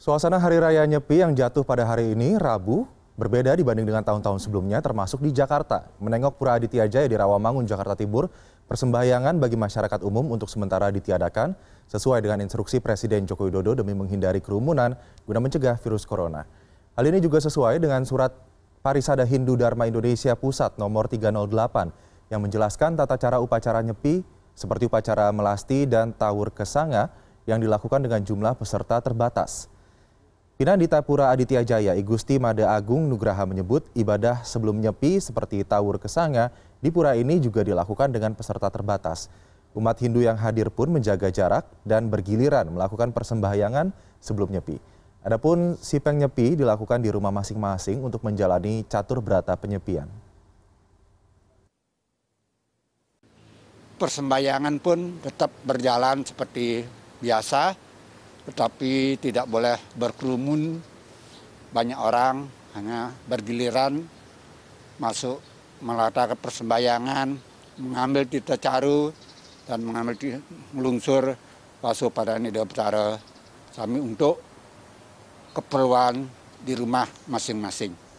Suasana Hari Raya Nyepi yang jatuh pada hari ini, Rabu, berbeda dibanding dengan tahun-tahun sebelumnya, termasuk di Jakarta. Menengok Pura Aditya Jaya di Rawamangun, Jakarta Timur, persembahyangan bagi masyarakat umum untuk sementara ditiadakan sesuai dengan instruksi Presiden Joko Widodo demi menghindari kerumunan guna mencegah virus corona. Hal ini juga sesuai dengan surat Parisada Hindu Dharma Indonesia Pusat nomor 308 yang menjelaskan tata cara upacara nyepi seperti upacara melasti dan tawur kesanga yang dilakukan dengan jumlah peserta terbatas. Pinang Tapura Aditya Jaya, Igusti Mada Agung Nugraha menyebut ibadah sebelum Nyepi seperti Tawur Kesanga di pura ini juga dilakukan dengan peserta terbatas. Umat Hindu yang hadir pun menjaga jarak dan bergiliran melakukan persembahyangan sebelum Nyepi. Adapun Sipeng Nyepi dilakukan di rumah masing-masing untuk menjalani catur berata penyepian. Persembahyangan pun tetap berjalan seperti biasa, tetapi tidak boleh berkerumun banyak orang, hanya bergiliran masuk melata ke persembayangan mengambil tita caru dan mengambil melungsur melunsur pasu pada nida utara kami untuk keperluan di rumah masing-masing.